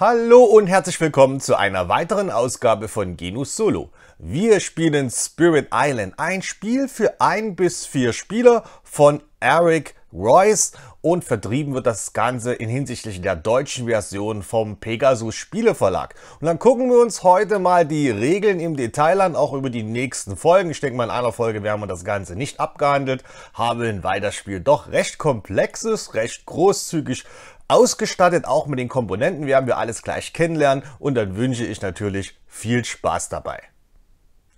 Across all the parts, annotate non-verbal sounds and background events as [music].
Hallo und herzlich willkommen zu einer weiteren Ausgabe von Genus Solo. Wir spielen Spirit Island, ein Spiel für ein bis vier Spieler von Eric Royce und vertrieben wird das Ganze in hinsichtlich der deutschen Version vom Pegasus Spieleverlag. Und dann gucken wir uns heute mal die Regeln im Detail an, auch über die nächsten Folgen. Ich denke mal in einer Folge werden wir das Ganze nicht abgehandelt haben, weil das Spiel doch recht komplex ist, recht großzügig ausgestattet, auch mit den Komponenten werden wir alles gleich kennenlernen und dann wünsche ich natürlich viel Spaß dabei.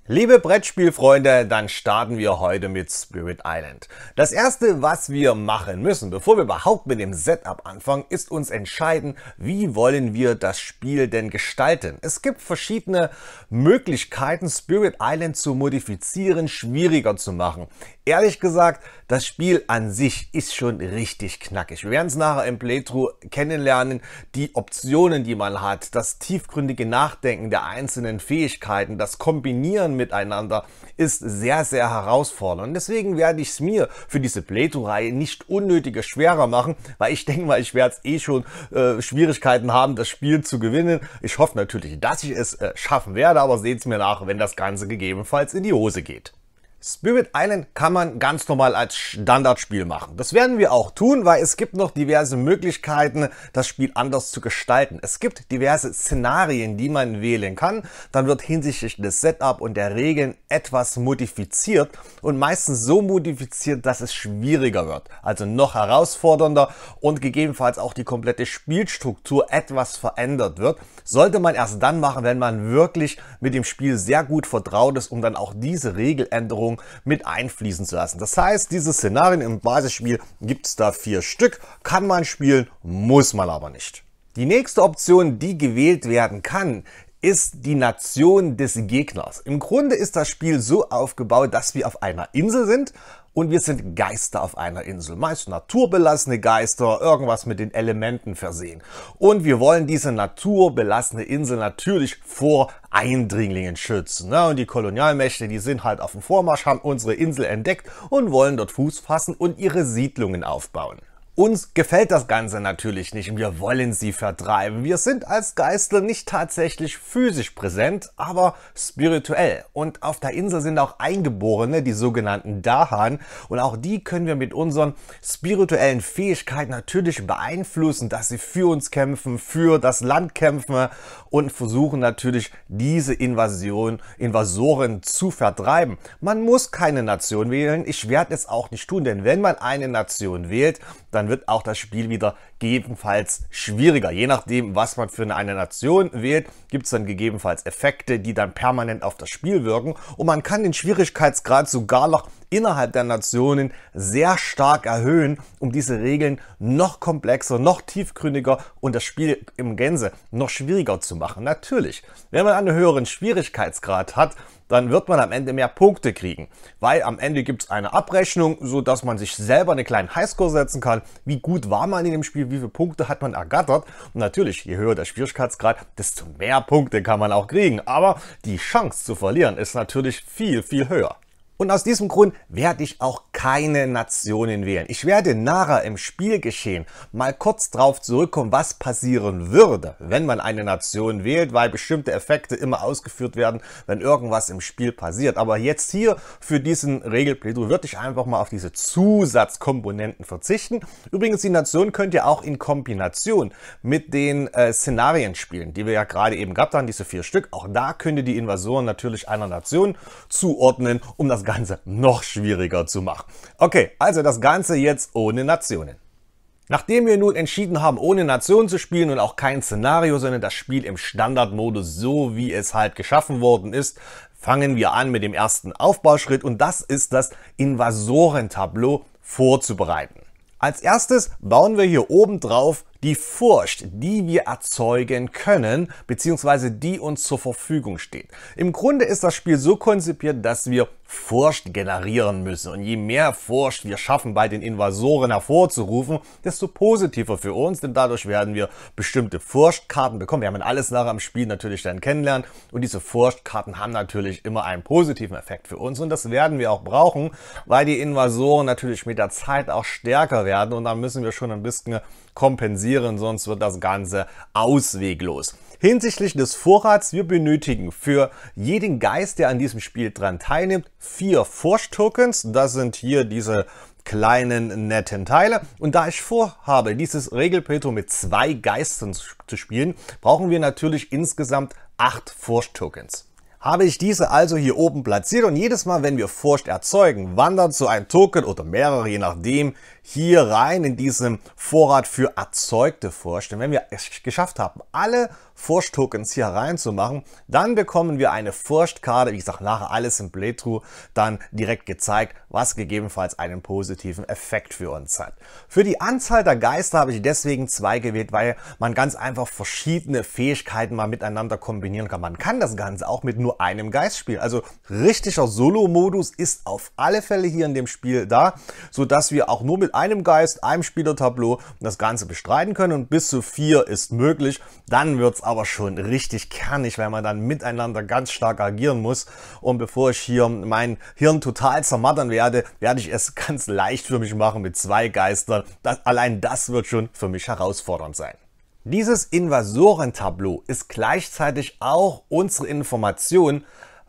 Liebe Brettspielfreunde, dann starten wir heute mit Spirit Island. Das erste, was wir machen müssen, bevor wir überhaupt mit dem Setup anfangen, ist uns entscheiden, wie wollen wir das Spiel denn gestalten. Es gibt verschiedene Möglichkeiten, Spirit Island zu modifizieren, schwieriger zu machen. Ehrlich gesagt, das Spiel an sich ist schon richtig knackig. Wir werden es nachher im Playthrough kennenlernen. Die Optionen, die man hat, das tiefgründige Nachdenken der einzelnen Fähigkeiten, das Kombinieren miteinander ist sehr, sehr herausfordernd. Deswegen werde ich es mir für diese Playthrough-Reihe nicht unnötiger schwerer machen, weil ich [laughs] denke mal, ich werde es eh schon äh, Schwierigkeiten haben, das Spiel zu gewinnen. Ich hoffe natürlich, dass ich es äh, schaffen werde, aber seht es mir nach, wenn das Ganze gegebenenfalls in die Hose geht. Spirit Island kann man ganz normal als Standardspiel machen. Das werden wir auch tun, weil es gibt noch diverse Möglichkeiten, das Spiel anders zu gestalten. Es gibt diverse Szenarien, die man wählen kann. Dann wird hinsichtlich des Setup und der Regeln etwas modifiziert und meistens so modifiziert, dass es schwieriger wird. Also noch herausfordernder und gegebenenfalls auch die komplette Spielstruktur etwas verändert wird. Sollte man erst dann machen, wenn man wirklich mit dem Spiel sehr gut vertraut ist, um dann auch diese Regeländerungen Steuerung mit einfließen zu lassen. Das heißt, diese Szenarien im Basisspiel gibt es da vier Stück, kann man spielen, muss man aber nicht. Die nächste Option, die gewählt werden kann, ist die Nation des Gegners. Im Grunde ist das Spiel so aufgebaut, dass wir auf einer Insel sind, und wir sind Geister auf einer Insel. Meist naturbelassene Geister, irgendwas mit den Elementen versehen. Und wir wollen diese naturbelassene Insel natürlich vor Eindringlingen schützen. Ne? Und die Kolonialmächte, die sind halt auf dem Vormarsch, haben unsere Insel entdeckt und wollen dort Fuß fassen und ihre Siedlungen aufbauen. Uns gefällt das Ganze natürlich nicht und wir wollen sie vertreiben. Wir sind als Geister nicht tatsächlich physisch präsent, aber spirituell. Und auf der Insel sind auch Eingeborene, die sogenannten Dahan. Und auch die können wir mit unseren spirituellen Fähigkeiten natürlich beeinflussen, dass sie für uns kämpfen, für das Land kämpfen und versuchen natürlich diese Invasion, Invasoren zu vertreiben. Man muss keine Nation wählen. Ich werde es auch nicht tun, denn wenn man eine Nation wählt, dann dann wird auch das Spiel wieder gegebenenfalls schwieriger. Je nachdem, was man für eine Nation wählt, gibt es dann gegebenenfalls Effekte, die dann permanent auf das Spiel wirken. Und man kann den Schwierigkeitsgrad sogar noch innerhalb der Nationen sehr stark erhöhen, um diese Regeln noch komplexer, noch tiefgründiger und das Spiel im Gänse noch schwieriger zu machen. Natürlich, wenn man einen höheren Schwierigkeitsgrad hat, dann wird man am Ende mehr Punkte kriegen, weil am Ende gibt es eine Abrechnung, sodass man sich selber einen kleinen Highscore setzen kann, wie gut war man in dem Spiel, wie viele Punkte hat man ergattert. Und natürlich, je höher der Schwierigkeitsgrad, desto mehr Punkte kann man auch kriegen. Aber die Chance zu verlieren ist natürlich viel, viel höher. Und aus diesem Grund werde ich auch keine Nationen wählen. Ich werde nachher im Spielgeschehen mal kurz darauf zurückkommen, was passieren würde, wenn man eine Nation wählt, weil bestimmte Effekte immer ausgeführt werden, wenn irgendwas im Spiel passiert. Aber jetzt hier für diesen Regelplädoyer würde ich einfach mal auf diese Zusatzkomponenten verzichten. Übrigens, die Nation könnt ihr auch in Kombination mit den äh, Szenarien spielen, die wir ja gerade eben gehabt haben, diese vier Stück. Auch da könnt ihr die Invasoren natürlich einer Nation zuordnen, um das Ganze Ganze noch schwieriger zu machen. Okay, also das Ganze jetzt ohne Nationen. Nachdem wir nun entschieden haben, ohne Nationen zu spielen und auch kein Szenario, sondern das Spiel im Standardmodus, so wie es halt geschaffen worden ist, fangen wir an mit dem ersten Aufbauschritt und das ist das Invasorentableau vorzubereiten. Als erstes bauen wir hier oben drauf die Furcht, die wir erzeugen können, beziehungsweise die uns zur Verfügung steht. Im Grunde ist das Spiel so konzipiert, dass wir Furcht generieren müssen. Und je mehr Furcht wir schaffen, bei den Invasoren hervorzurufen, desto positiver für uns, denn dadurch werden wir bestimmte Furchtkarten bekommen. Wir haben alles nachher am Spiel natürlich dann kennenlernen. Und diese Furchtkarten haben natürlich immer einen positiven Effekt für uns. Und das werden wir auch brauchen, weil die Invasoren natürlich mit der Zeit auch stärker werden. Und dann müssen wir schon ein bisschen kompensieren, sonst wird das Ganze ausweglos. Hinsichtlich des Vorrats, wir benötigen für jeden Geist, der an diesem Spiel dran teilnimmt, vier Forsch-Tokens. Das sind hier diese kleinen netten Teile. Und da ich vorhabe, dieses Regelpeto mit zwei Geistern zu spielen, brauchen wir natürlich insgesamt acht Forsch-Tokens habe ich diese also hier oben platziert und jedes Mal, wenn wir Forscht erzeugen, wandert so ein Token oder mehrere, je nachdem, hier rein in diesem Vorrat für erzeugte Forscht. Denn wenn wir es geschafft haben, alle Forscht-Tokens hier reinzumachen, dann bekommen wir eine Forscht-Karte, wie gesagt, nachher alles im Playthrough dann direkt gezeigt, was gegebenenfalls einen positiven Effekt für uns hat. Für die Anzahl der Geister habe ich deswegen zwei gewählt, weil man ganz einfach verschiedene Fähigkeiten mal miteinander kombinieren kann. Man kann das Ganze auch mit nur einem Geist spielen. Also richtiger Solo-Modus ist auf alle Fälle hier in dem Spiel da, sodass wir auch nur mit mit einem Geist, einem Spielertableau das Ganze bestreiten können und bis zu vier ist möglich. Dann wird es aber schon richtig kernig, weil man dann miteinander ganz stark agieren muss. Und bevor ich hier mein Hirn total zermattern werde, werde ich es [laughs] ganz leicht für mich machen mit zwei Geistern. Das, allein das wird schon für mich herausfordernd sein. Dieses Invasorentableau ist gleichzeitig auch unsere Information,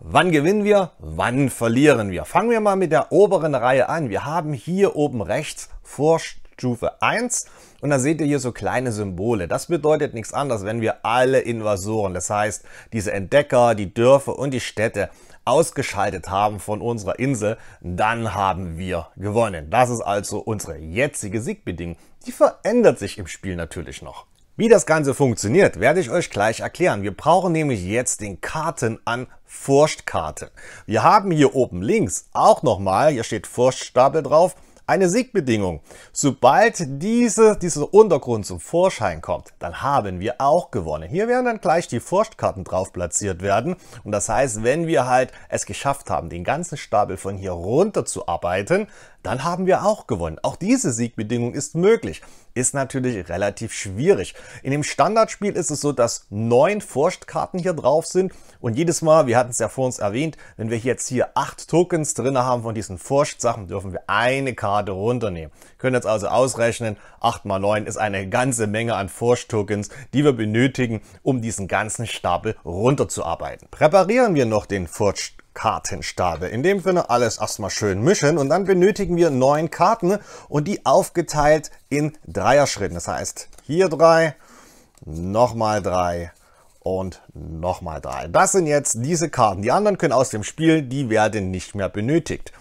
Wann gewinnen wir? Wann verlieren wir? Fangen wir mal mit der oberen Reihe an. Wir haben hier oben rechts Vorstufe 1 und da seht ihr hier so kleine Symbole. Das bedeutet nichts anderes, wenn wir alle Invasoren, das heißt diese Entdecker, die Dörfer und die Städte ausgeschaltet haben von unserer Insel, dann haben wir gewonnen. Das ist also unsere jetzige Siegbedingung. Die verändert sich im Spiel natürlich noch. Wie das Ganze funktioniert, werde ich euch gleich erklären. Wir brauchen nämlich jetzt den Karten an Furchtkarten. Wir haben hier oben links auch nochmal, hier steht Furchtstapel drauf, eine Siegbedingung. Sobald diese, dieser Untergrund zum Vorschein kommt, dann haben wir auch gewonnen. Hier werden dann gleich die Forstkarten drauf platziert werden. Und das heißt, wenn wir halt es geschafft haben, den ganzen Stapel von hier runter zu arbeiten, dann haben wir auch gewonnen. Auch diese Siegbedingung ist möglich ist natürlich relativ schwierig. In dem Standardspiel ist es so, dass neun Forschtkarten hier drauf sind und jedes Mal, wir hatten es ja vor uns erwähnt, wenn wir jetzt hier acht Tokens drin haben von diesen forscht sachen dürfen wir eine Karte runternehmen. Wir können jetzt also ausrechnen, acht mal neun ist eine ganze Menge an forscht tokens die wir benötigen, um diesen ganzen Stapel runterzuarbeiten. Präparieren wir noch den Forscht Kartenstabe. In dem Sinne alles erstmal schön mischen und dann benötigen wir neun Karten und die aufgeteilt in Dreierschritten. Das heißt, hier drei, nochmal drei und nochmal drei. Das sind jetzt diese Karten. Die anderen können aus dem Spiel, die werden nicht mehr benötigt.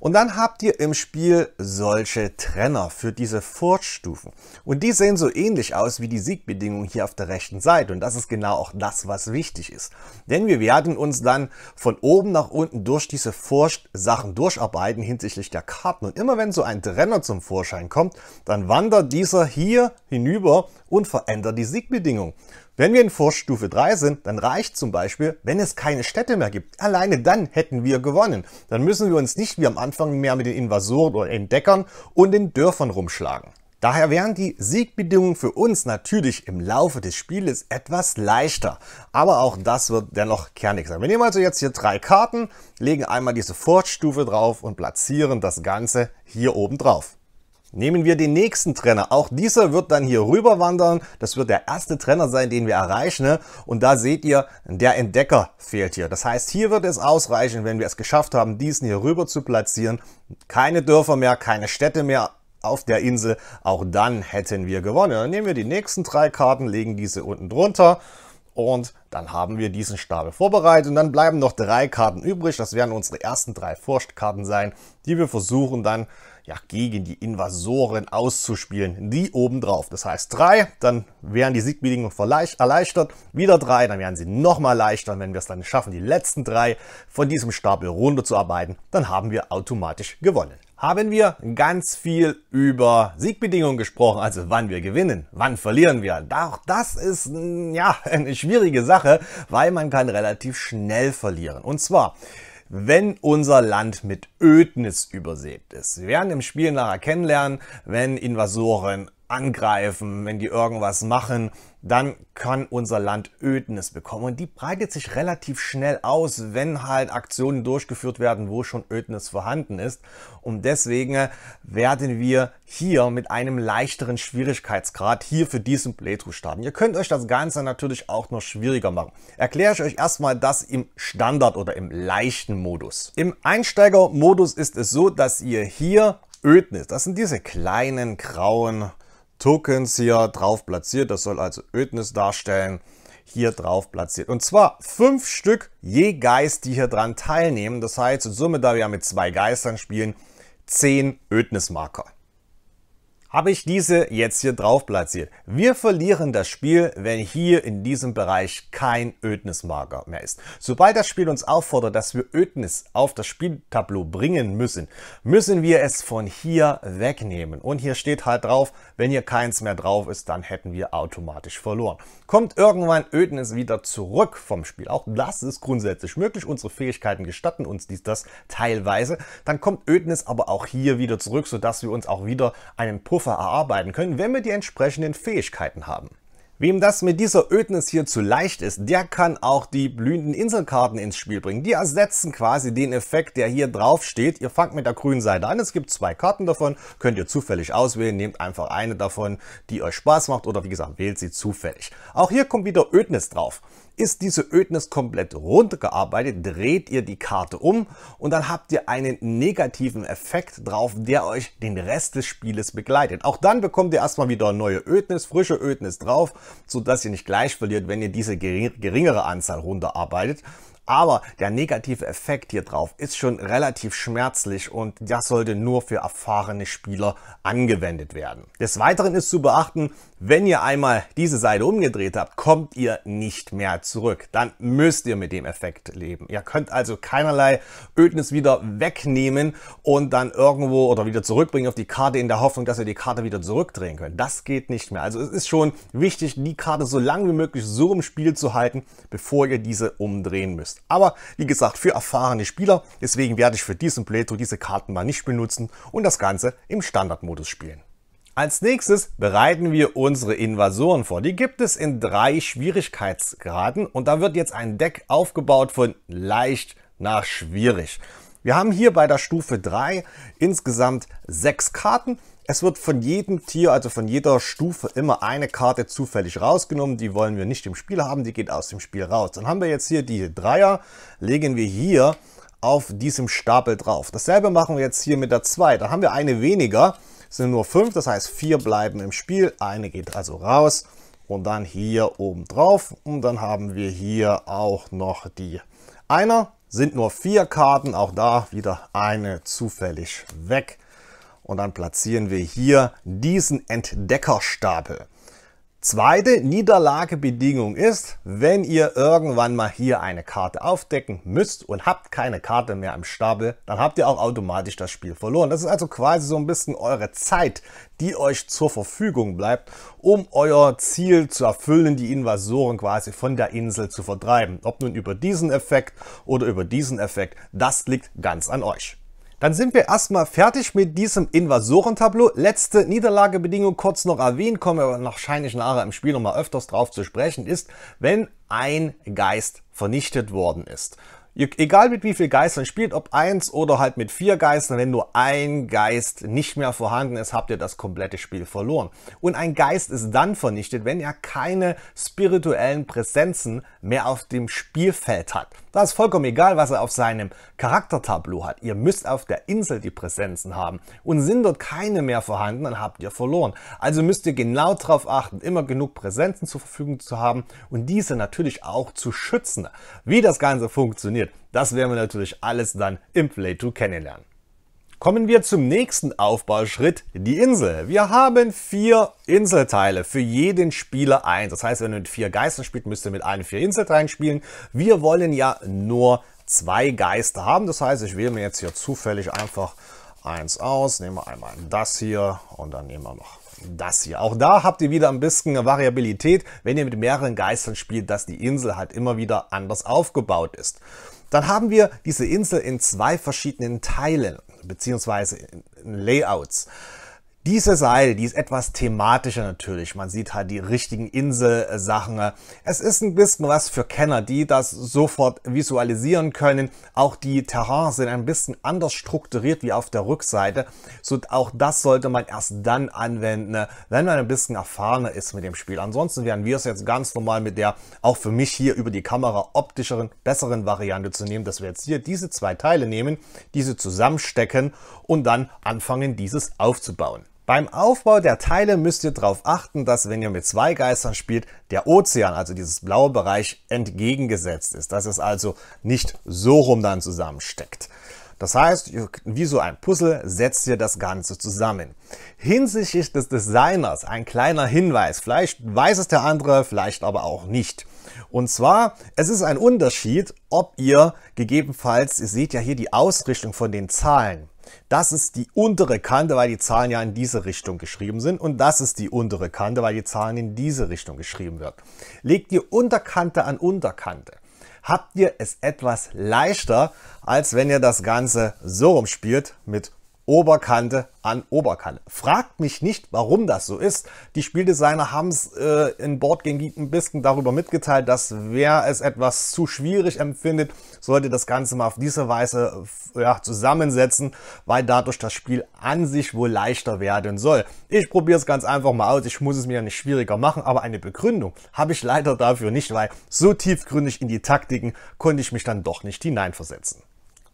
Und dann habt ihr im Spiel solche Trenner für diese Furchtstufen. Und die sehen so ähnlich aus wie die Siegbedingungen hier auf der rechten Seite. Und das ist genau auch das, was wichtig ist. Denn wir werden uns dann von oben nach unten durch diese Furcht Sachen durcharbeiten hinsichtlich der Karten. Und immer wenn so ein Trenner zum Vorschein kommt, dann wandert dieser hier hinüber und verändert die Siegbedingungen. Wenn wir in Vorstufe 3 sind, dann reicht zum Beispiel, wenn es keine Städte mehr gibt. Alleine dann hätten wir gewonnen. Dann müssen wir uns nicht wie am Anfang mehr mit den Invasoren oder Entdeckern und den Dörfern rumschlagen. Daher wären die Siegbedingungen für uns natürlich im Laufe des Spieles etwas leichter. Aber auch das wird dennoch kernig sein. Wir nehmen also jetzt hier drei Karten, legen einmal diese Fortstufe drauf und platzieren das Ganze hier oben drauf. Nehmen wir den nächsten Trenner. Auch dieser wird dann hier rüber wandern. Das wird der erste Trenner sein, den wir erreichen. Ne? Und da seht ihr, der Entdecker fehlt hier. Das heißt, hier wird es ausreichen, wenn wir es geschafft haben, diesen hier rüber zu platzieren. Keine Dörfer mehr, keine Städte mehr auf der Insel. Auch dann hätten wir gewonnen. Dann nehmen wir die nächsten drei Karten, legen diese unten drunter. Und dann haben wir diesen Stapel vorbereitet und dann bleiben noch drei Karten übrig. Das werden unsere ersten drei Forstkarten sein, die wir versuchen dann zu ja, gegen die Invasoren auszuspielen. Die obendrauf. Das heißt drei, dann wären die Siegbedingungen erleichtert. Wieder drei, dann wären sie nochmal leichter. Und wenn wir es dann schaffen, die letzten drei von diesem Stapel runterzuarbeiten, dann haben wir automatisch gewonnen haben wir ganz viel über Siegbedingungen gesprochen, also wann wir gewinnen, wann verlieren wir. Auch das ist ja [laughs] eine schwierige Sache, weil man kann relativ schnell verlieren. Und zwar wenn unser Land mit Ödnis übersät ist. Wir werden im Spiel nachher kennenlernen, wenn Invasoren angreifen, wenn die irgendwas machen, dann kann unser Land Ödnis bekommen. Und die breitet sich relativ schnell aus, wenn halt Aktionen durchgeführt werden, wo schon Ödnis vorhanden ist. Und deswegen äh, werden wir hier mit einem leichteren Schwierigkeitsgrad hier für diesen Playthrough starten. Ihr könnt euch das Ganze natürlich auch noch schwieriger machen. Erkläre ich euch erstmal das im Standard oder im leichten Modus. Im Einsteigermodus ist es so, dass ihr hier Ödnis, das sind diese kleinen grauen Tokens hier drauf platziert. Das soll also Ödnis darstellen. Hier drauf platziert. Und zwar fünf Stück je Geist, die hier dran teilnehmen. Das heißt, in Summe, da wir ja mit zwei Geistern spielen, zehn Ödnismarker habe ich diese jetzt hier drauf platziert. Wir verlieren das Spiel, wenn hier in diesem Bereich kein Ödnismarker mehr ist. Sobald das Spiel uns auffordert, dass wir Ödnis auf das Spieltableau bringen müssen, müssen wir es von hier wegnehmen. Und hier steht halt drauf, wenn hier keins mehr drauf ist, dann hätten wir automatisch verloren. Kommt irgendwann Ödnis wieder zurück vom Spiel. Auch das ist grundsätzlich möglich. Unsere Fähigkeiten gestatten uns dies das teilweise. Dann kommt Ödnis aber auch hier wieder zurück, sodass wir uns auch wieder einen Puff Sofa erarbeiten können, wenn wir die entsprechenden Fähigkeiten haben. Wem das mit dieser Ödnis hier zu leicht ist, der kann auch die blühenden Inselkarten ins Spiel bringen. Die ersetzen quasi den Effekt, der hier drauf steht. Ihr fangt mit der grünen Seite an, es gibt zwei Karten davon, könnt ihr zufällig auswählen, nehmt einfach eine davon, die euch Spaß macht oder wie gesagt, wählt sie zufällig. Auch hier kommt wieder Ödnis drauf. Ist diese Ödnis komplett runtergearbeitet, dreht ihr die Karte um und dann habt ihr einen negativen Effekt drauf, der euch den Rest des Spieles begleitet. Auch dann bekommt ihr erstmal wieder neue Ödnis, frische Ödnis drauf, sodass ihr nicht gleich verliert, wenn ihr diese geringere Anzahl runterarbeitet. Aber der negative Effekt hier drauf ist schon relativ schmerzlich und das sollte nur für erfahrene Spieler angewendet werden. Des Weiteren ist zu beachten, wenn ihr einmal diese Seite umgedreht habt, kommt ihr nicht mehr zurück. Dann müsst ihr mit dem Effekt leben. Ihr könnt also keinerlei Ödnis wieder wegnehmen und dann irgendwo oder wieder zurückbringen auf die Karte in der Hoffnung, dass ihr die Karte wieder zurückdrehen könnt. Das geht nicht mehr. Also es ist schon wichtig, die Karte so lange wie möglich so im Spiel zu halten, bevor ihr diese umdrehen müsst. Aber wie gesagt, für erfahrene Spieler, deswegen werde ich für diesen Playthrough diese Karten mal nicht benutzen und das Ganze im Standardmodus spielen. Als nächstes bereiten wir unsere Invasoren vor. Die gibt es in drei Schwierigkeitsgraden und da wird jetzt ein Deck aufgebaut von leicht nach schwierig. Wir haben hier bei der Stufe 3 insgesamt sechs Karten es wird von jedem Tier, also von jeder Stufe, immer eine Karte zufällig rausgenommen. Die wollen wir nicht im Spiel haben, die geht aus dem Spiel raus. Dann haben wir jetzt hier die Dreier, legen wir hier auf diesem Stapel drauf. Dasselbe machen wir jetzt hier mit der 2. Da haben wir eine weniger, sind nur 5, das heißt 4 bleiben im Spiel. Eine geht also raus und dann hier oben drauf. Und dann haben wir hier auch noch die Einer, sind nur 4 Karten, auch da wieder eine zufällig weg. Und dann platzieren wir hier diesen Entdeckerstapel. Zweite Niederlagebedingung ist, wenn ihr irgendwann mal hier eine Karte aufdecken müsst und habt keine Karte mehr im Stapel, dann habt ihr auch automatisch das Spiel verloren. Das ist also quasi so ein bisschen eure Zeit, die euch zur Verfügung bleibt, um euer Ziel zu erfüllen, die Invasoren quasi von der Insel zu vertreiben. Ob nun über diesen Effekt oder über diesen Effekt, das liegt ganz an euch. Dann sind wir erstmal fertig mit diesem Invasorentableau. Letzte Niederlagebedingung kurz noch erwähnt, kommen wir aber wahrscheinlich nachher im Spiel nochmal öfters drauf zu sprechen, ist, wenn ein Geist vernichtet worden ist egal mit wie viel Geistern spielt, ob eins oder halt mit vier Geistern, wenn nur ein Geist nicht mehr vorhanden ist, habt ihr das komplette Spiel verloren. Und ein Geist ist dann vernichtet, wenn er keine spirituellen Präsenzen mehr auf dem Spielfeld hat. Da ist vollkommen egal, was er auf seinem Charaktertableau hat. Ihr müsst auf der Insel die Präsenzen haben. Und sind dort keine mehr vorhanden, dann habt ihr verloren. Also müsst ihr genau darauf achten, immer genug Präsenzen zur Verfügung zu haben und diese natürlich auch zu schützen. Wie das Ganze funktioniert, das werden wir natürlich alles dann im Play-To kennenlernen. Kommen wir zum nächsten Aufbauschritt, die Insel. Wir haben vier Inselteile für jeden Spieler eins. Das heißt, wenn du mit vier Geistern spielt, müsst ihr mit allen vier Inselteilen spielen. Wir wollen ja nur zwei Geister haben. Das heißt, ich wähle mir jetzt hier zufällig einfach eins aus, nehmen wir einmal das hier und dann nehmen wir noch das hier. Auch da habt ihr wieder ein bisschen Variabilität, wenn ihr mit mehreren Geistern spielt, dass die Insel halt immer wieder anders aufgebaut ist. Dann haben wir diese Insel in zwei verschiedenen Teilen beziehungsweise in Layouts. Diese Seil, die ist etwas thematischer natürlich. Man sieht halt die richtigen Inselsachen. Es ist ein bisschen was für Kenner, die das sofort visualisieren können. Auch die Terrains sind ein bisschen anders strukturiert wie auf der Rückseite. So auch das sollte man erst dann anwenden, wenn man ein bisschen erfahrener ist mit dem Spiel. Ansonsten werden wir es jetzt ganz normal mit der, auch für mich hier über die Kamera optischeren, besseren Variante zu nehmen, dass wir jetzt hier diese zwei Teile nehmen, diese zusammenstecken und dann anfangen, dieses aufzubauen. Beim Aufbau der Teile müsst ihr darauf achten, dass wenn ihr mit zwei Geistern spielt, der Ozean, also dieses blaue Bereich, entgegengesetzt ist. Dass es also nicht so rum dann zusammensteckt. Das heißt, wie so ein Puzzle setzt ihr das Ganze zusammen. Hinsichtlich des Designers ein kleiner Hinweis. Vielleicht weiß es der andere, vielleicht aber auch nicht. Und zwar, es ist ein Unterschied, ob ihr gegebenenfalls, ihr seht ja hier die Ausrichtung von den Zahlen. Das ist die untere Kante, weil die Zahlen ja in diese Richtung geschrieben sind. Und das ist die untere Kante, weil die Zahlen in diese Richtung geschrieben wird. Legt ihr Unterkante an Unterkante, habt ihr es etwas leichter, als wenn ihr das Ganze so rumspielt mit Oberkante an Oberkante. Fragt mich nicht, warum das so ist. Die Spieldesigner haben es äh, in Boardgame Geek ein bisschen darüber mitgeteilt, dass wer es etwas zu schwierig empfindet, sollte das Ganze mal auf diese Weise äh, ja, zusammensetzen, weil dadurch das Spiel an sich wohl leichter werden soll. Ich probiere es ganz einfach mal aus. Ich muss es mir ja nicht schwieriger machen, aber eine Begründung habe ich leider dafür nicht, weil so tiefgründig in die Taktiken konnte ich mich dann doch nicht hineinversetzen.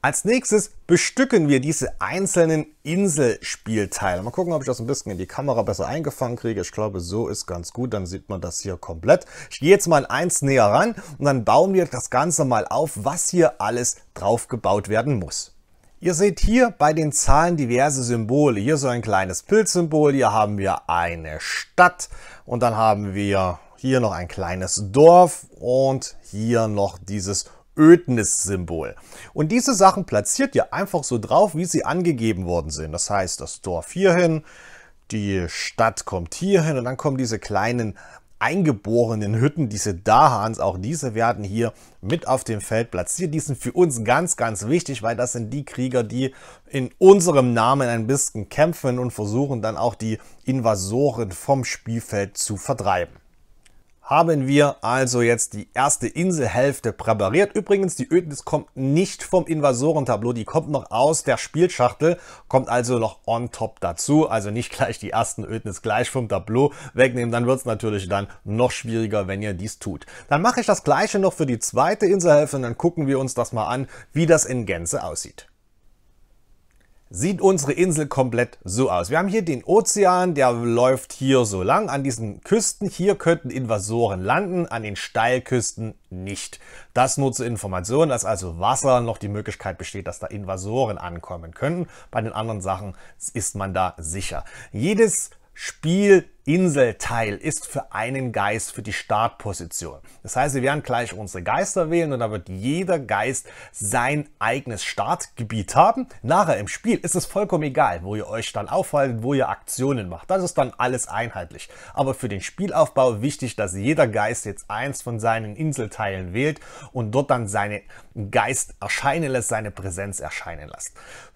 Als nächstes bestücken wir diese einzelnen Inselspielteile. Mal gucken, ob ich das ein bisschen in die Kamera besser eingefangen kriege. Ich glaube, so ist ganz gut. Dann sieht man das hier komplett. Ich gehe jetzt mal eins näher ran und dann bauen wir das Ganze mal auf, was hier alles drauf gebaut werden muss. Ihr seht hier bei den Zahlen diverse Symbole. Hier so ein kleines Pilzsymbol, hier haben wir eine Stadt und dann haben wir hier noch ein kleines Dorf und hier noch dieses Ödnis-Symbol. Und diese Sachen platziert ihr einfach so drauf, wie sie angegeben worden sind. Das heißt, das Dorf hierhin, die Stadt kommt hierhin und dann kommen diese kleinen eingeborenen Hütten, diese Dahans, auch diese werden hier mit auf dem Feld platziert. Die sind für uns ganz, ganz wichtig, weil das sind die Krieger, die in unserem Namen ein bisschen kämpfen und versuchen dann auch die Invasoren vom Spielfeld zu vertreiben haben wir also jetzt die erste Inselhälfte präpariert. Übrigens, die Ödnis kommt nicht vom Invasorentableau, die kommt noch aus der Spielschachtel, kommt also noch on top dazu. Also nicht gleich die ersten Ödnis gleich vom Tableau wegnehmen, dann wird es natürlich dann noch schwieriger, wenn ihr dies tut. Dann mache ich das gleiche noch für die zweite Inselhälfte und dann gucken wir uns das mal an, wie das in Gänze aussieht sieht unsere Insel komplett so aus. Wir haben hier den Ozean, der läuft hier so lang. An diesen Küsten hier könnten Invasoren landen, an den Steilküsten nicht. Das nur zur Information, dass also Wasser noch die Möglichkeit besteht, dass da Invasoren ankommen könnten. Bei den anderen Sachen ist man da sicher. Jedes Spielinselteil ist für einen Geist für die Startposition. Das heißt, wir werden gleich unsere Geister wählen und da wird jeder Geist sein eigenes Startgebiet haben. Nachher im Spiel ist es vollkommen egal, wo ihr euch dann aufhaltet, wo ihr Aktionen macht. Das ist dann alles einheitlich. Aber für den Spielaufbau wichtig, dass jeder Geist jetzt eins von seinen Inselteilen wählt und dort dann seinen Geist erscheinen lässt, seine Präsenz erscheinen lässt.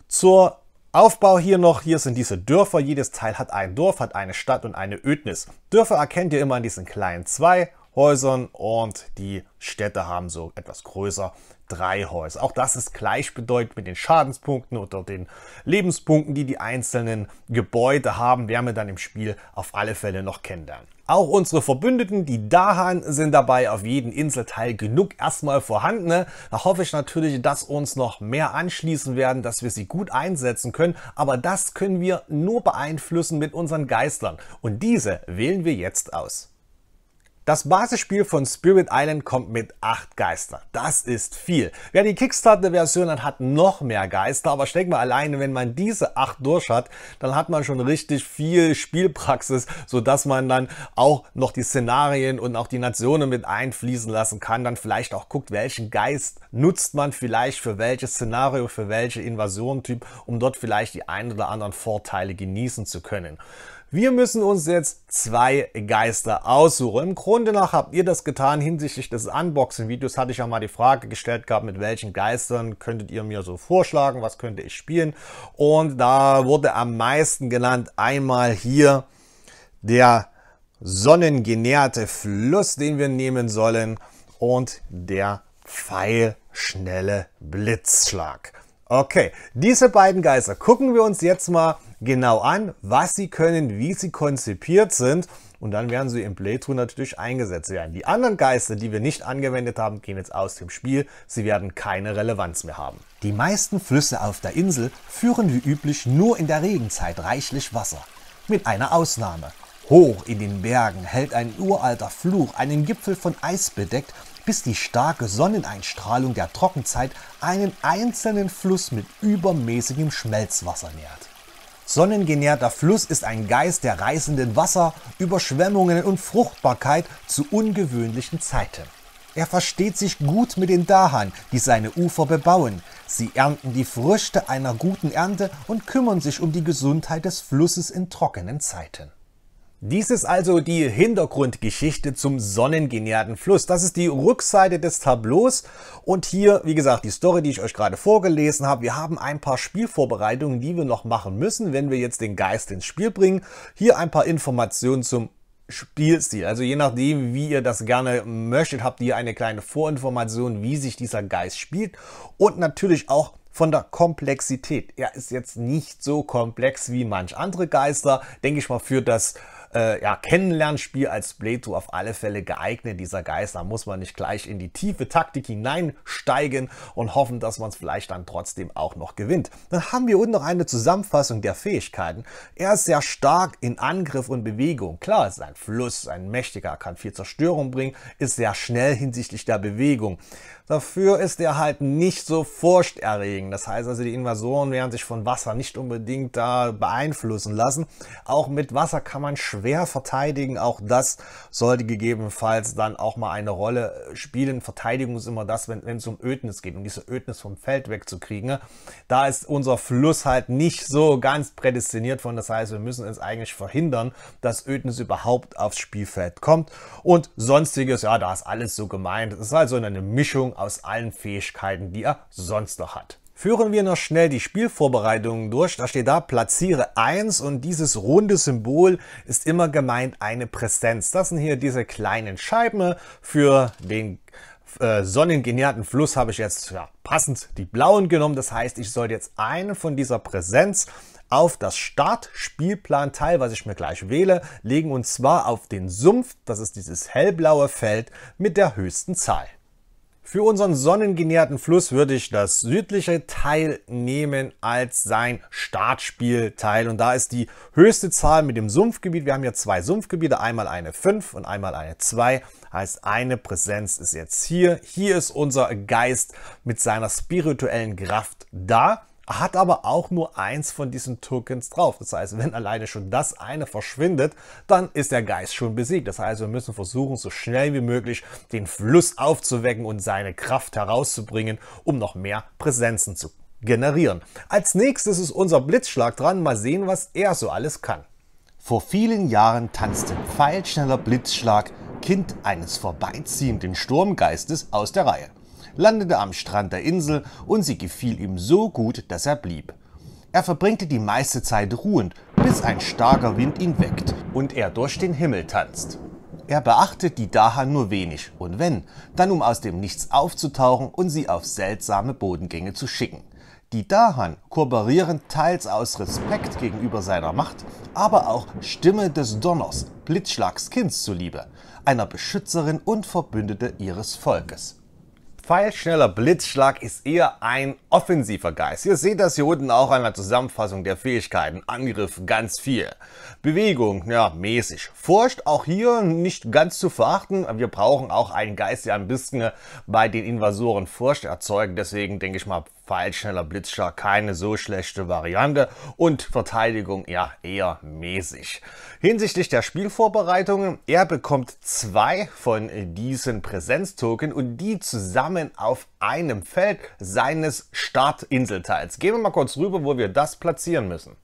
Zur Aufbau hier noch, hier sind diese Dörfer, jedes Teil hat ein Dorf, hat eine Stadt und eine Ödnis. Dörfer erkennt ihr immer an diesen kleinen zwei Häusern und die Städte haben so etwas größer drei Häuser. Auch das ist gleichbedeutend mit den Schadenspunkten oder den Lebenspunkten, die die einzelnen Gebäude haben, werden wir dann im Spiel auf alle Fälle noch kennenlernen. Auch unsere Verbündeten, die Dahan, sind dabei auf jeden Inselteil genug erstmal vorhanden. Ne? Da hoffe ich natürlich, dass uns noch mehr anschließen werden, dass wir sie gut einsetzen können. Aber das können wir nur beeinflussen mit unseren Geistern. Und diese wählen wir jetzt aus. Das Basisspiel von Spirit Island kommt mit 8 Geister. Das ist viel. Wer die Kickstarter-Version hat, hat noch mehr Geister, aber steck mal alleine, wenn man diese 8 durch hat, dann hat man schon richtig viel Spielpraxis, sodass man dann auch noch die Szenarien und auch die Nationen mit einfließen lassen kann. Dann vielleicht auch guckt, welchen Geist nutzt man vielleicht für welches Szenario, für welche Invasiontyp, um dort vielleicht die ein oder anderen Vorteile genießen zu können. Wir müssen uns jetzt zwei Geister aussuchen. Im Grunde nach habt ihr das getan hinsichtlich des Unboxing-Videos. Hatte ich ja mal die Frage gestellt gehabt, mit welchen Geistern könntet ihr mir so vorschlagen, was könnte ich spielen. Und da wurde am meisten genannt einmal hier der sonnengenährte Fluss, den wir nehmen sollen und der pfeilschnelle Blitzschlag. Okay, diese beiden Geister gucken wir uns jetzt mal genau an, was sie können, wie sie konzipiert sind und dann werden sie im Playthrough natürlich eingesetzt werden. Die anderen Geister, die wir nicht angewendet haben, gehen jetzt aus dem Spiel. Sie werden keine Relevanz mehr haben. Die meisten Flüsse auf der Insel führen wie üblich nur in der Regenzeit reichlich Wasser. Mit einer Ausnahme. Hoch in den Bergen hält ein uralter Fluch einen Gipfel von Eis bedeckt, bis die starke Sonneneinstrahlung der Trockenzeit einen einzelnen Fluss mit übermäßigem Schmelzwasser nährt. Sonnengenährter Fluss ist ein Geist der reißenden Wasser, Überschwemmungen und Fruchtbarkeit zu ungewöhnlichen Zeiten. Er versteht sich gut mit den Dahan, die seine Ufer bebauen. Sie ernten die Früchte einer guten Ernte und kümmern sich um die Gesundheit des Flusses in trockenen Zeiten. Dies ist also die Hintergrundgeschichte zum sonnengenährten Fluss. Das ist die Rückseite des Tableaus und hier, wie gesagt, die Story, die ich euch gerade vorgelesen habe. Wir haben ein paar Spielvorbereitungen, die wir noch machen müssen, wenn wir jetzt den Geist ins Spiel bringen. Hier ein paar Informationen zum Spielstil. Also je nachdem, wie ihr das gerne möchtet, habt ihr eine kleine Vorinformation, wie sich dieser Geist spielt und natürlich auch von der Komplexität. Er ist jetzt nicht so komplex wie manch andere Geister. Denke ich mal für das äh, ja, Kennenlernspiel als Bleto auf alle Fälle geeignet. Dieser Geist, da muss man nicht gleich in die tiefe Taktik hineinsteigen und hoffen, dass man es vielleicht dann trotzdem auch noch gewinnt. Dann haben wir unten noch eine Zusammenfassung der Fähigkeiten. Er ist sehr stark in Angriff und Bewegung. Klar, es ist ein Fluss, ein mächtiger, kann viel Zerstörung bringen, ist sehr schnell hinsichtlich der Bewegung. Dafür ist er halt nicht so furchterregend. Das heißt also, die Invasoren werden sich von Wasser nicht unbedingt da beeinflussen lassen. Auch mit Wasser kann man schwer schwer verteidigen. Auch das sollte gegebenenfalls dann auch mal eine Rolle äh, spielen. Verteidigung ist immer das, wenn es um Ödnis geht, um diese Ödnis vom Feld wegzukriegen. Ne? Da ist unser Fluss halt nicht so ganz prädestiniert von. Das heißt, wir müssen es eigentlich verhindern, dass Ödnis überhaupt aufs Spielfeld kommt. Und sonstiges, ja, da ist alles so gemeint. Es ist also eine Mischung aus allen Fähigkeiten, die er sonst noch hat. Führen wir noch schnell die Spielvorbereitungen durch. Da steht da, platziere 1 und dieses runde Symbol ist immer gemeint eine Präsenz. Das sind hier diese kleinen Scheiben für den äh, sonnengenährten Fluss habe ich jetzt ja, passend die blauen genommen. Das heißt, ich sollte jetzt einen von dieser Präsenz auf das Startspielplanteil, was ich mir gleich wähle, legen und zwar auf den Sumpf, das ist dieses hellblaue Feld mit der höchsten Zahl. Für unseren sonnengenährten Fluss würde ich das südliche Teil nehmen als sein Startspielteil. Und da ist die höchste Zahl mit dem Sumpfgebiet. Wir haben ja zwei Sumpfgebiete, einmal eine 5 und einmal eine 2. Heißt, eine Präsenz ist jetzt hier. Hier ist unser Geist mit seiner spirituellen Kraft da hat aber auch nur eins von diesen Tokens drauf. Das heißt, wenn alleine schon das eine verschwindet, dann ist der Geist schon besiegt. Das heißt, wir müssen versuchen, so schnell wie möglich den Fluss aufzuwecken und seine Kraft herauszubringen, um noch mehr Präsenzen zu generieren. Als nächstes ist unser Blitzschlag dran. Mal sehen, was er so alles kann. Vor vielen Jahren tanzte pfeilschneller Blitzschlag, Kind eines vorbeiziehenden Sturmgeistes, aus der Reihe landete am Strand der Insel und sie gefiel ihm so gut, dass er blieb. Er verbringte die meiste Zeit ruhend, bis ein starker Wind ihn weckt und er durch den Himmel tanzt. Er beachtet die Daha nur wenig und wenn, dann um aus dem Nichts aufzutauchen und sie auf seltsame Bodengänge zu schicken. Die Dahan kooperieren teils aus Respekt gegenüber seiner Macht, aber auch Stimme des Donners, Blitzschlagskinds zuliebe, einer Beschützerin und Verbündete ihres Volkes pfeilschneller Blitzschlag ist eher ein offensiver Geist. Ihr seht das hier unten auch an der Zusammenfassung der Fähigkeiten. Angriff ganz viel. Bewegung, ja, mäßig. Furcht auch hier nicht ganz zu verachten. Wir brauchen auch einen Geist, der ein bisschen bei den Invasoren Furcht erzeugt. Deswegen denke ich mal, Pfeilschneller Blitzschlag keine so schlechte Variante und Verteidigung ja eher mäßig. Hinsichtlich der Spielvorbereitungen, er bekommt zwei von diesen Präsenztoken und die zusammen auf einem Feld seines Startinselteils. Gehen wir mal kurz rüber, wo wir das platzieren müssen.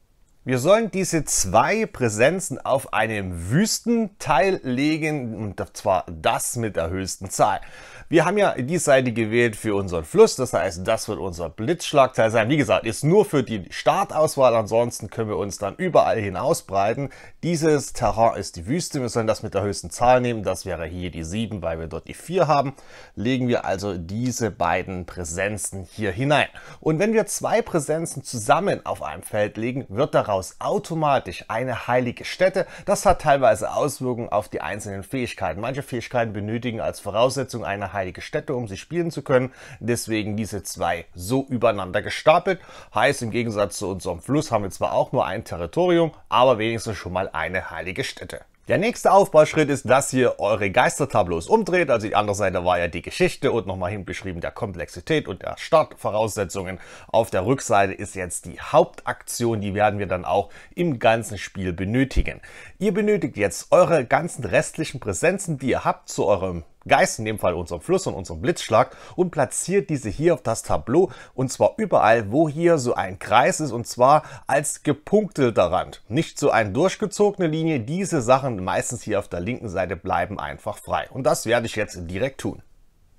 Wir sollen diese zwei Präsenzen auf einem Wüstenteil legen, und zwar das mit der höchsten Zahl. Wir haben ja die Seite gewählt für unseren Fluss, das heißt, das wird unser Blitzschlagteil sein. Wie gesagt, ist nur für die Startauswahl, ansonsten können wir uns dann überall hin ausbreiten. Dieses Terrain ist die Wüste, wir sollen das mit der höchsten Zahl nehmen, das wäre hier die 7, weil wir dort die 4 haben. Legen wir also diese beiden Präsenzen hier hinein. Und wenn wir zwei Präsenzen zusammen auf einem Feld legen, wird daraus aus automatisch eine heilige Stätte. Das hat teilweise Auswirkungen auf die einzelnen Fähigkeiten. Manche Fähigkeiten benötigen als Voraussetzung eine heilige Stätte, um sie spielen zu können. Deswegen diese zwei so übereinander gestapelt. Heißt, im Gegensatz zu unserem Fluss haben wir zwar auch nur ein Territorium, aber wenigstens schon mal eine heilige Stätte. Der nächste Aufbauschritt ist, dass ihr eure Geistertablos umdreht. Also die andere Seite war ja die Geschichte und nochmal hinbeschrieben der Komplexität und der Startvoraussetzungen. Auf der Rückseite ist jetzt die Hauptaktion, die werden wir dann auch im ganzen Spiel benötigen. Ihr benötigt jetzt eure ganzen restlichen Präsenzen, die ihr habt, zu eurem Geist, in dem Fall unserem Fluss und unserem Blitzschlag, und platziert diese hier auf das Tableau, und zwar überall, wo hier so ein Kreis ist, und zwar als gepunkteter Rand. Nicht so eine durchgezogene Linie, diese Sachen meistens hier auf der linken Seite bleiben einfach frei. Und das werde ich jetzt direkt tun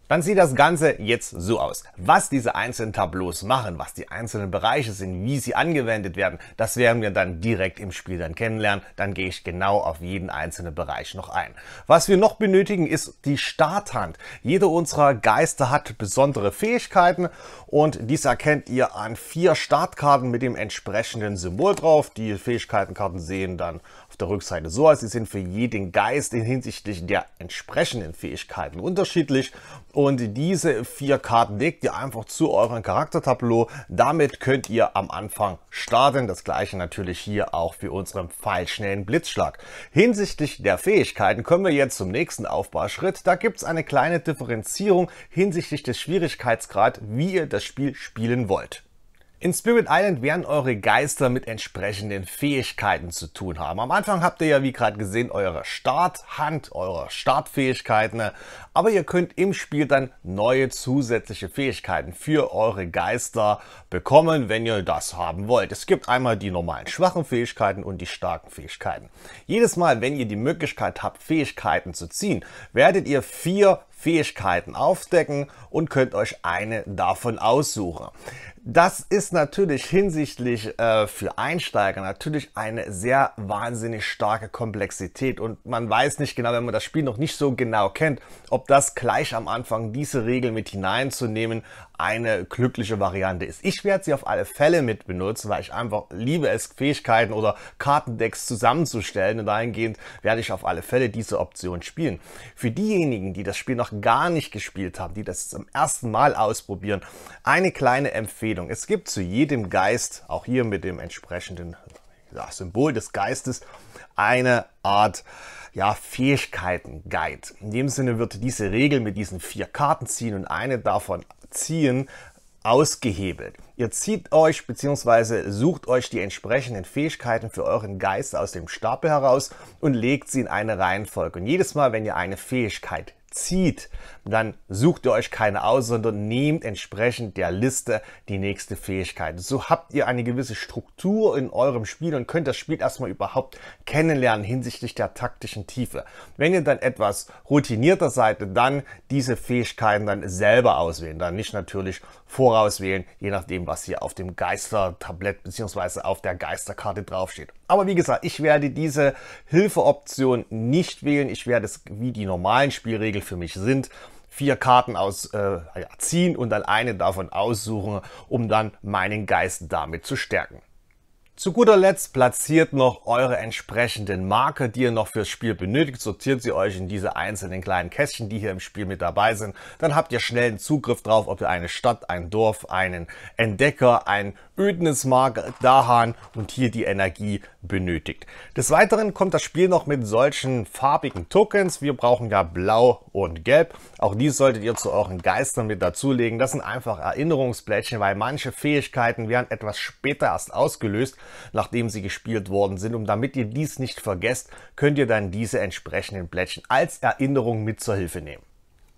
dann sieht das Ganze jetzt so aus. Was diese einzelnen Tableaus machen, was die einzelnen Bereiche sind, wie sie angewendet werden, das werden wir dann direkt im Spiel dann kennenlernen. Dann gehe ich genau auf jeden einzelnen Bereich noch ein. Was wir noch benötigen, ist die Starthand. Jeder unserer Geister hat besondere Fähigkeiten und dies erkennt ihr an vier Startkarten mit dem entsprechenden Symbol drauf. Die Fähigkeitenkarten sehen dann der Rückseite so aus. Sie sind für jeden Geist hinsichtlich der entsprechenden Fähigkeiten unterschiedlich. Und diese vier Karten legt ihr einfach zu eurem Charaktertableau. Damit könnt ihr am Anfang starten. Das gleiche natürlich hier auch für unseren pfeilschnellen Blitzschlag. Hinsichtlich der Fähigkeiten kommen wir jetzt zum nächsten Aufbauschritt. Da gibt es eine kleine Differenzierung hinsichtlich des Schwierigkeitsgrad, wie ihr das Spiel spielen wollt. In Spirit Island werden eure Geister mit entsprechenden Fähigkeiten zu tun haben. Am Anfang habt ihr ja, wie gerade gesehen, eure Starthand, eure Startfähigkeiten, ne? aber ihr könnt im Spiel dann neue zusätzliche Fähigkeiten für eure Geister bekommen, wenn ihr das haben wollt. Es gibt einmal die normalen schwachen Fähigkeiten und die starken Fähigkeiten. Jedes Mal, wenn ihr die Möglichkeit habt, Fähigkeiten zu ziehen, werdet ihr vier Fähigkeiten aufdecken und könnt euch eine davon aussuchen. Das ist natürlich hinsichtlich äh, für Einsteiger natürlich eine sehr wahnsinnig starke Komplexität und man weiß nicht genau, wenn man das Spiel noch nicht so genau kennt, ob das gleich am Anfang diese Regel mit hineinzunehmen eine glückliche Variante ist. Ich werde sie auf alle Fälle mit benutzen, weil ich einfach liebe es, Fähigkeiten oder Kartendecks zusammenzustellen und dahingehend werde ich auf alle Fälle diese Option spielen. Für diejenigen, die das Spiel noch gar nicht gespielt haben, die das zum ersten Mal ausprobieren, eine kleine Empfehlung. Es gibt zu jedem Geist, auch hier mit dem entsprechenden ja, Symbol des Geistes, eine Art ja, Fähigkeiten-Guide. In dem Sinne wird diese Regel mit diesen vier Karten ziehen und eine davon Ziehen ausgehebelt. Ihr zieht euch bzw. sucht euch die entsprechenden Fähigkeiten für euren Geist aus dem Stapel heraus und legt sie in eine Reihenfolge. Und jedes Mal, wenn ihr eine Fähigkeit zieht, dann sucht ihr euch keine aus, sondern nehmt entsprechend der Liste die nächste Fähigkeit. So habt ihr eine gewisse Struktur in eurem Spiel und könnt das Spiel erstmal überhaupt kennenlernen hinsichtlich der taktischen Tiefe. Wenn ihr dann etwas routinierter seid, dann diese Fähigkeiten dann selber auswählen, dann nicht natürlich vorauswählen, je nachdem, was hier auf dem Geistertablett bzw. auf der Geisterkarte draufsteht. Aber wie gesagt, ich werde diese Hilfeoption nicht wählen. Ich werde es, wie die normalen Spielregeln für mich sind, vier Karten aus äh, ziehen und dann eine davon aussuchen, um dann meinen Geist damit zu stärken. Zu guter Letzt platziert noch eure entsprechenden Marker, die ihr noch fürs Spiel benötigt. Sortiert sie euch in diese einzelnen kleinen Kästchen, die hier im Spiel mit dabei sind. Dann habt ihr schnellen Zugriff drauf, ob ihr eine Stadt, ein Dorf, einen Entdecker, ein Ödnis mag Dahan und hier die Energie benötigt. Des Weiteren kommt das Spiel noch mit solchen farbigen Tokens. Wir brauchen ja blau und gelb. Auch dies solltet ihr zu euren Geistern mit dazulegen. Das sind einfach Erinnerungsblättchen, weil manche Fähigkeiten werden etwas später erst ausgelöst, nachdem sie gespielt worden sind. Und damit ihr dies nicht vergesst, könnt ihr dann diese entsprechenden Blättchen als Erinnerung mit zur Hilfe nehmen.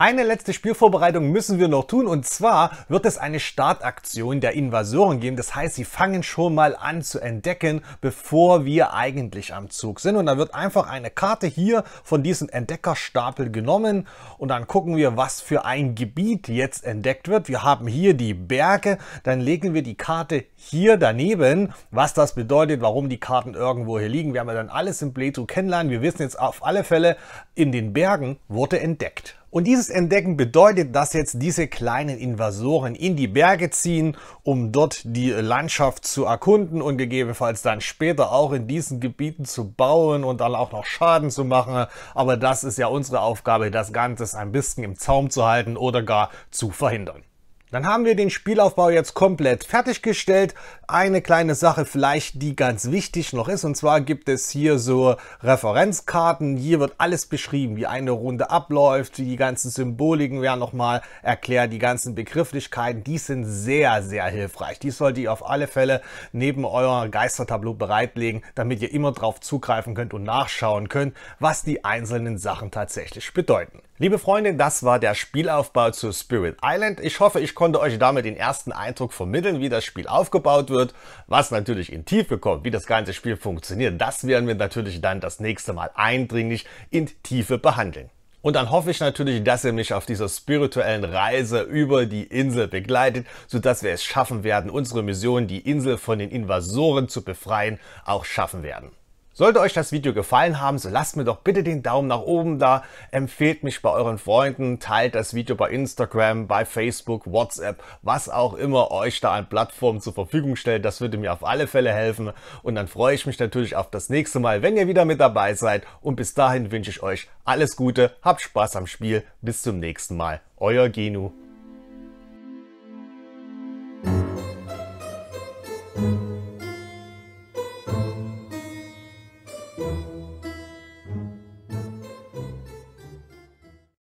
Eine letzte Spielvorbereitung müssen wir noch tun und zwar wird es eine Startaktion der Invasoren geben. Das heißt, sie fangen schon mal an zu entdecken, bevor wir eigentlich am Zug sind. Und dann wird einfach eine Karte hier von diesem Entdeckerstapel genommen und dann gucken wir, was für ein Gebiet jetzt entdeckt wird. Wir haben hier die Berge, dann legen wir die Karte hier daneben, was das bedeutet, warum die Karten irgendwo hier liegen. Wir haben ja dann alles im Playthrough kennenlernen. Wir wissen jetzt auf alle Fälle, in den Bergen wurde entdeckt. Und dieses Entdecken bedeutet, dass jetzt diese kleinen Invasoren in die Berge ziehen, um dort die Landschaft zu erkunden und gegebenenfalls dann später auch in diesen Gebieten zu bauen und dann auch noch Schaden zu machen. Aber das ist ja unsere Aufgabe, das Ganze ein bisschen im Zaum zu halten oder gar zu verhindern. Dann haben wir den Spielaufbau jetzt komplett fertiggestellt. Eine kleine Sache vielleicht, die ganz wichtig noch ist, und zwar gibt es hier so Referenzkarten. Hier wird alles beschrieben, wie eine Runde abläuft, die ganzen Symboliken werden nochmal erklärt, die ganzen Begrifflichkeiten. Die sind sehr, sehr hilfreich. Die solltet ihr auf alle Fälle neben euer Geistertableau bereitlegen, damit ihr immer drauf zugreifen könnt und nachschauen könnt, was die einzelnen Sachen tatsächlich bedeuten. Liebe Freunde, das war der Spielaufbau zu Spirit Island. Ich hoffe, ich konnte euch damit den ersten Eindruck vermitteln, wie das Spiel aufgebaut wird. Was natürlich in Tiefe kommt, wie das ganze Spiel funktioniert, das werden wir natürlich dann das nächste Mal eindringlich in Tiefe behandeln. Und dann hoffe ich natürlich, dass ihr mich auf dieser spirituellen Reise über die Insel begleitet, sodass wir es schaffen werden, unsere Mission, die Insel von den Invasoren zu befreien, auch schaffen werden. Sollte euch das Video gefallen haben, so lasst mir doch bitte den Daumen nach oben da, empfehlt mich bei euren Freunden, teilt das Video bei Instagram, bei Facebook, WhatsApp, was auch immer euch da an Plattformen zur Verfügung stellt. Das würde mir auf alle Fälle helfen und dann freue ich mich natürlich auf das nächste Mal, wenn ihr wieder mit dabei seid und bis dahin wünsche ich euch alles Gute, habt Spaß am Spiel, bis zum nächsten Mal. Euer Genu.